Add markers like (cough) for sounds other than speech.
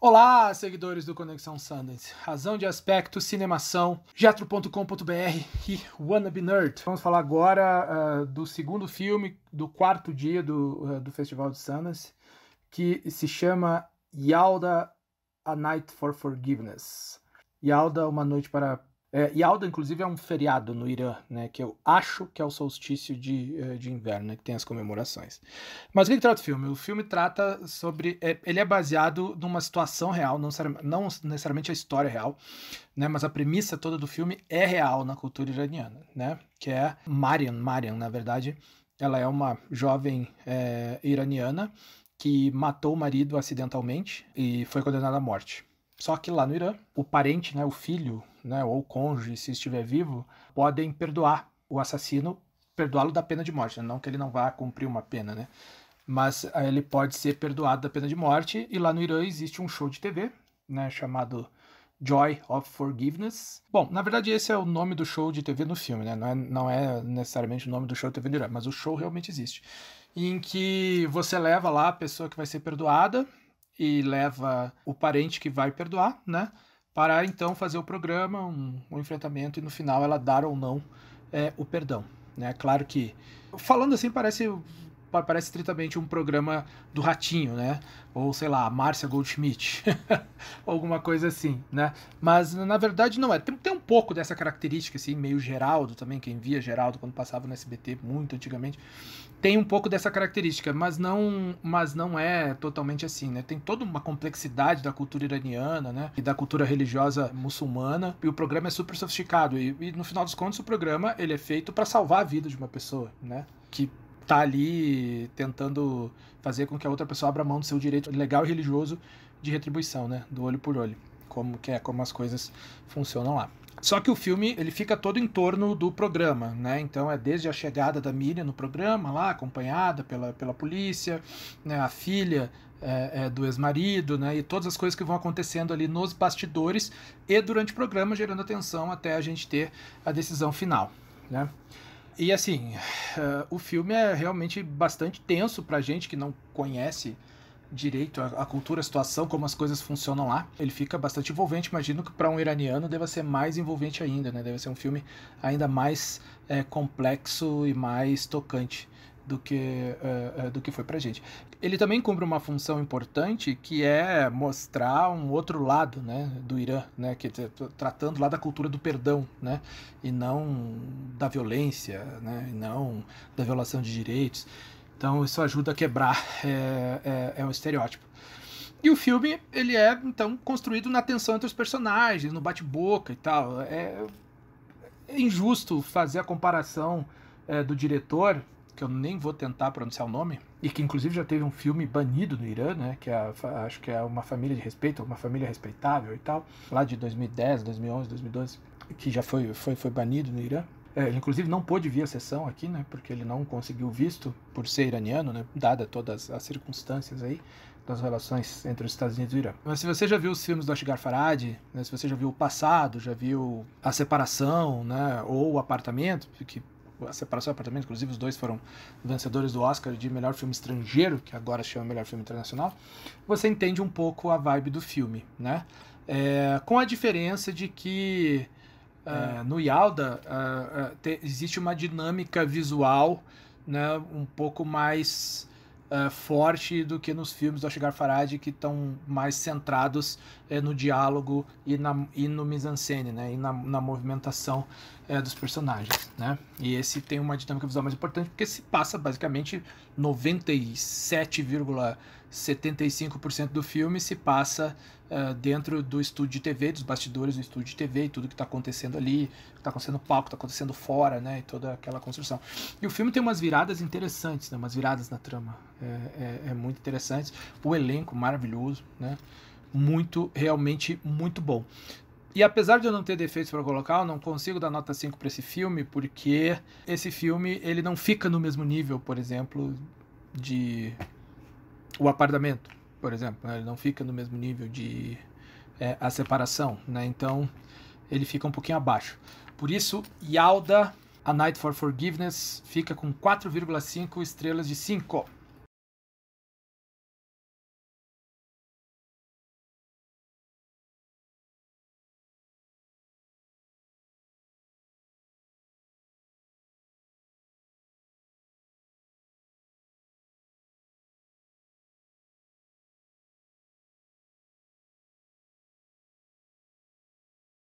Olá, seguidores do Conexão Sundance, Razão de Aspecto, Cinemação, Jetro.com.br e Wannabe Nerd. Vamos falar agora uh, do segundo filme do quarto dia do, uh, do Festival de Sundance, que se chama Yalda, A Night for Forgiveness. Yalda, Uma Noite para é, e Alda, inclusive, é um feriado no Irã, né? Que eu acho que é o solstício de, é, de inverno, né? Que tem as comemorações. Mas o que, que trata o filme? O filme trata sobre. É, ele é baseado numa situação real, não, não necessariamente a história real, né? Mas a premissa toda do filme é real na cultura iraniana, né? Que é Marian, Marian, na verdade, ela é uma jovem é, iraniana que matou o marido acidentalmente e foi condenada à morte. Só que lá no Irã, o parente, né, o filho, né, ou o cônjuge, se estiver vivo, podem perdoar o assassino, perdoá-lo da pena de morte, né? não que ele não vá cumprir uma pena, né? Mas eh, ele pode ser perdoado da pena de morte e lá no Irã existe um show de TV, né, chamado Joy of Forgiveness. Bom, na verdade esse é o nome do show de TV no filme, né? Não é, não é necessariamente o nome do show de TV no Irã, mas o show realmente existe. Em que você leva lá a pessoa que vai ser perdoada e leva o parente que vai perdoar, né? Para então fazer o programa, um, um enfrentamento e no final ela dar ou não é, o perdão. Né? Claro que, falando assim, parece parece estritamente um programa do Ratinho, né? Ou sei lá, Márcia Goldschmidt, (laughs) alguma coisa assim, né? Mas na verdade não é. Tem, tem um pouco dessa característica, assim, meio Geraldo também, quem via Geraldo quando passava no SBT muito antigamente, tem um pouco dessa característica, mas não, mas não é totalmente assim, né? Tem toda uma complexidade da cultura iraniana, né? E da cultura religiosa muçulmana, e o programa é super sofisticado. E, e no final dos contos, o programa ele é feito para salvar a vida de uma pessoa, né? Que tá ali tentando fazer com que a outra pessoa abra mão do seu direito legal e religioso de retribuição, né? Do olho por olho, como que é como as coisas funcionam lá. Só que o filme ele fica todo em torno do programa, né? Então é desde a chegada da Miriam no programa, lá acompanhada pela, pela polícia, né? A filha é, é, do ex-marido, né? E todas as coisas que vão acontecendo ali nos bastidores e durante o programa, gerando atenção até a gente ter a decisão final, né? E assim, uh, o filme é realmente bastante tenso pra gente que não conhece direito a, a, cultura, a situação, como as coisas funcionam lá. Ele fica bastante envolvente. Imagino que para um iraniano deva ser mais envolvente ainda, né? Deve ser um filme ainda mais é, complexo e mais tocante do que, uh, uh, do que foi pra gente. Ele também cumpre uma função importante que é mostrar um outro lado né, do Irã, né, que tratando lá da cultura do perdão, né, e não da violência, né, e não da violação de direitos. Então isso ajuda a quebrar é, é, é um estereótipo. E o filme, ele é, então, construído na tensão entre os personagens, no bate-boca e tal. É, é injusto fazer a comparação é, do diretor que eu nem vou tentar pronunciar o nome, e que inclusive já teve um filme banido no Irã, né, que é, acho que é Uma Família de Respeito, Uma Família Respeitável e tal, lá de 2010, 2011, 2012, que já foi, foi, foi banido no Irã. É, ele, inclusive, não pôde vir a sessão aqui, né, porque ele não conseguiu visto por ser iraniano, né, dada todas as circunstâncias aí das relações entre os Estados Unidos e o Irã. Mas se você já viu os filmes do Ashgar Farad, né, se você já viu O Passado, já viu A Separação, né, ou O Apartamento, que separação do apartamento. Inclusive, os dois foram vencedores do Oscar de melhor filme estrangeiro, que agora se chama melhor filme internacional. Você entende um pouco a vibe do filme, né? É, com a diferença de que é. uh, no Yalda uh, uh, te, existe uma dinâmica visual né, um pouco mais é, forte do que nos filmes do Ashgar Farad, que estão mais centrados é, no diálogo e, na, e no mise-en-scène, né? E na, na movimentação é, dos personagens, né? E esse tem uma dinâmica visual mais importante, porque se passa basicamente 97, 75% do filme se passa uh, dentro do estúdio de TV, dos bastidores do estúdio de TV, e tudo que está acontecendo ali, que está acontecendo no palco, está acontecendo fora, né, e toda aquela construção. E o filme tem umas viradas interessantes, né, umas viradas na trama, é, é, é muito interessante. O elenco maravilhoso, né, muito, realmente muito bom. E apesar de eu não ter defeitos para colocar, eu não consigo dar nota 5 para esse filme, porque esse filme ele não fica no mesmo nível, por exemplo, de o apartamento, por exemplo. Né? Ele não fica no mesmo nível de é, a separação, né? Então ele fica um pouquinho abaixo. Por isso, Yalda, A Night for Forgiveness, fica com 4,5 estrelas de 5.